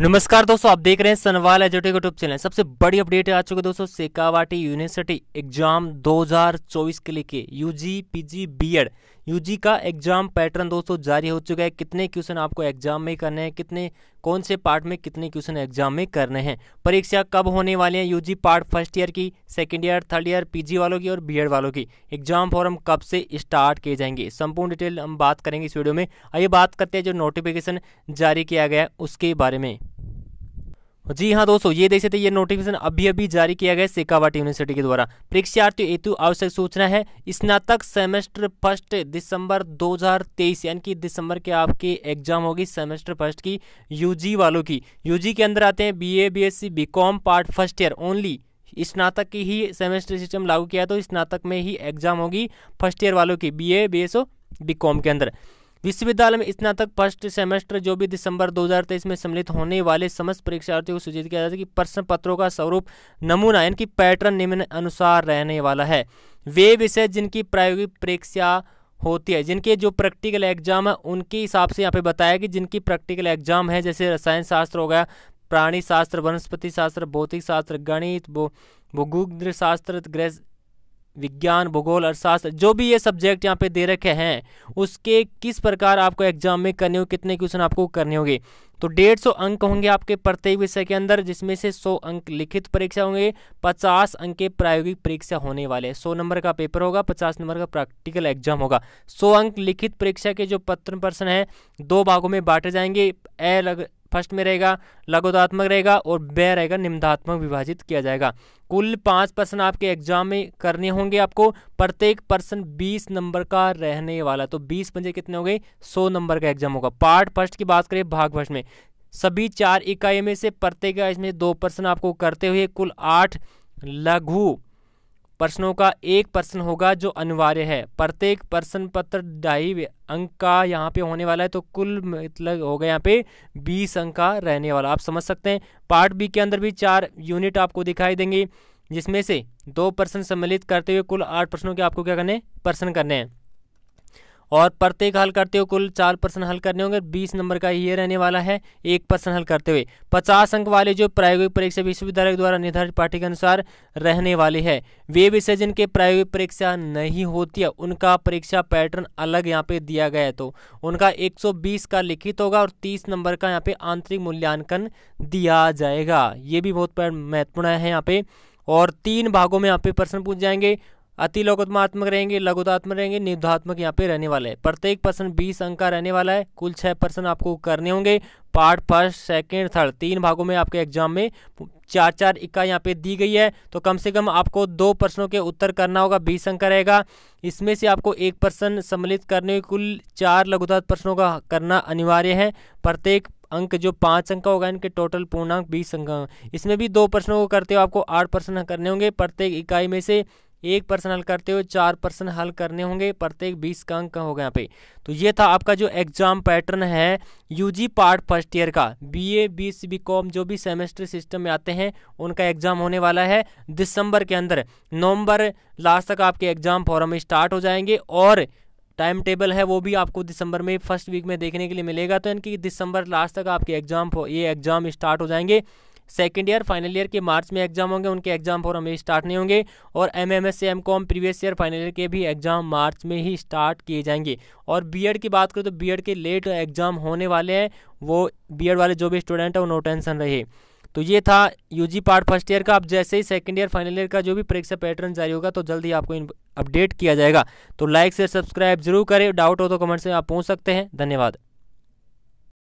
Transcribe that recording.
नमस्कार दोस्तों आप देख रहे हैं सनवाल एजुटी यूट्यूब चैनल सबसे बड़ी अपडेट आ चुकी है दोस्तों सेकावाटी यूनिवर्सिटी एग्जाम 2024 के लेके यूजी पीजी बीएड यूजी का एग्जाम पैटर्न दोस्तों जारी हो चुका है कितने क्वेश्चन आपको एग्जाम में करने हैं कितने कौन से पार्ट में कितने क्वेश्चन एग्जाम में करने हैं परीक्षा कब होने वाली है यूजी पार्ट फर्स्ट ईयर की second year third year PG वालों की और बीएड वालों की एग्जाम फॉर्म कब से स्टार्ट किए जाएंगे संपूर्ण डिटेल हम बात करेंगे इस वीडियो में आइए बात करते हैं जो नोटिफिकेशन जारी किया गया है उसके बारे में जी हाँ दोस्तों ये देख सकते हैं ये नोटिफिकेशन अभी अभी जारी किया गया शेखावाटी यूनिवर्सिटी के द्वारा परीक्षार्थियों हेतु आवश्यक सूचना है स्नातक सेमेस्टर फर्स्ट दिसंबर 2023 यानी कि दिसंबर के आपके एग्जाम होगी सेमेस्टर फर्स्ट की यूजी वालों की यूजी के अंदर आते हैं BA BSc BCom part first year only स्नातक की ही सेमेस्टर सिस्टम लागू किया तो स्नातक में ही एग्जाम होगी फर्स्ट ईयर वालों की B A B S or B com के अंदर विश्वविद्यालय में स्नातक फर्स्ट सेमेस्टर जो भी दिसंबर 2023 में सम्मिलित होने वाले समस्त परीक्षार्थियों को सूचित किया जाता है कि प्रश्न पत्रों का स्वरूप नमूना यानी पैटर्न निम्न अनुसार रहने वाला है वे विषय जिनकी प्रायोगिक परीक्षा होती है जिनके जो प्रैक्टिकल एग्जाम है उनके हिसाब से यहाँ पे बताया कि जिनकी प्रैक्टिकल एग्जाम है जैसे रसायन शास्त्र हो गया प्राणी शास्त्र वनस्पति शास्त्र भौतिक शास्त्र गणित भूगुद्र शास्त्र विज्ञान भूगोल अर्थशास्त्र जो भी ये सब्जेक्ट यहाँ पे दे रखे हैं उसके किस प्रकार आपको एग्जाम में करने होंगे कितने क्वेश्चन आपको करने होंगे तो डेढ़ सौ अंक होंगे आपके प्रत्येक विषय के अंदर जिसमें से सौ अंक लिखित परीक्षा होंगे पचास अंक के प्रायोगिक परीक्षा होने वाले सौ नंबर का पेपर होगा पचास नंबर का प्रैक्टिकल एग्जाम होगा सौ अंक लिखित परीक्षा के जो पत्र प्रश्न है दो भागों में बांटे जाएंगे ए लग फर्स्ट में रहेगा लगोदात्मक रहेगा और बे रहेगा निम्नात्मक विभाजित किया जाएगा कुल पाँच पर्सन आपके एग्जाम में करने होंगे आपको प्रत्येक पर्सन बीस नंबर का रहने वाला तो बीस पंजे कितने हो गए सौ नंबर का एग्जाम होगा पार्ट फर्स्ट की बात करें भाग फर्स्ट में सभी चार इकाई में से प्रत्येक इसमें दो पर्सन आपको करते हुए कुल आठ लघु प्रश्नों का एक प्रश्न होगा जो अनिवार्य है प्रत्येक प्रश्न पत्र ढाई अंक का यहाँ पे होने वाला है तो कुल मतलब होगा यहाँ पे बीस अंक का रहने वाला आप समझ सकते हैं पार्ट बी के अंदर भी चार यूनिट आपको दिखाई देंगे जिसमें से दो प्रश्न सम्मिलित करते हुए कुल आठ प्रश्नों के आपको क्या करने प्रश्न करने हैं और प्रत्येक हल करते हुए कुल चार प्रश्न हल करने होंगे बीस नंबर का ये रहने वाला है एक प्रश्न हल करते हुए पचास अंक वाले जो प्रायोगिक परीक्षा विश्वविद्यालय द्वारा निर्धारित पाठ्य के अनुसार रहने वाले है वे विषय जिनके प्रायोगिक परीक्षा नहीं होती है उनका परीक्षा पैटर्न अलग यहाँ पे दिया गया है तो उनका एक का लिखित होगा और तीस नंबर का यहाँ पे आंतरिक मूल्यांकन दिया जाएगा ये भी बहुत महत्वपूर्ण है यहाँ पे और तीन भागों में यहाँ पे प्रश्न पूछ जाएंगे अति लघुत्मात्मक रहेंगे लघुतात्मक रहेंगे निर्धात्मक यहाँ पे रहने वाला है प्रत्येक पर्सन बीस अंक का रहने वाला है कुल छः पर्सन आपको करने होंगे पार्ट फर्स्ट सेकेंड थर्ड तीन भागों में आपके एग्जाम में चार चार इकाई यहाँ पे दी गई है तो कम से कम आपको दो प्रश्नों के उत्तर करना होगा बीस अंक रहेगा इसमें से आपको एक प्रश्न सम्मिलित करने कुल चार लघुतात् प्रश्नों का करना अनिवार्य है प्रत्येक अंक जो पाँच अंक का होगा इनके टोटल पूर्णांक बीस अंक इसमें भी दो प्रश्नों को करते हो आपको आठ प्रश्न करने होंगे प्रत्येक इकाई में से एक पर्सन हल करते हुए चार पर्सन हल करने होंगे प्रत्येक बीस का अंक होगा यहाँ पे तो ये था आपका जो एग्जाम पैटर्न है यूजी पार्ट फर्स्ट ईयर का बीए बी कॉम जो भी सेमेस्टर सिस्टम में आते हैं उनका एग्जाम होने वाला है दिसंबर के अंदर नवंबर लास्ट तक आपके एग्जाम फॉरम स्टार्ट हो जाएंगे और टाइम टेबल है वो भी आपको दिसंबर में फर्स्ट वीक में देखने के लिए मिलेगा तो यानी कि दिसंबर लास्ट तक आपके एग्जाम ये एग्जाम स्टार्ट हो जाएंगे सेकेंड ईयर फाइनल ईयर के मार्च में एग्जाम होंगे उनके एग्जाम फॉर हमें स्टार्ट नहीं होंगे और एम एम एस से M com previous year final year के भी एग्जाम मार्च में ही स्टार्ट किए जाएंगे और बी एड की बात करें तो बी एड के लेट एग्जाम होने वाले हैं वो बी एड वाले जो भी स्टूडेंट हैं वो नो टेंशन रहे तो ये था यूजी पार्ट फर्स्ट ईयर का अब जैसे ही सेकंड ईयर फाइनल ईयर का जो भी परीक्षा पैटर्न जारी होगा तो जल्द ही आपको अपडेट किया जाएगा तो लाइक से सब्सक्राइब जरूर करें डाउट हो तो कमेंट से आप पूछ सकते हैं धन्यवाद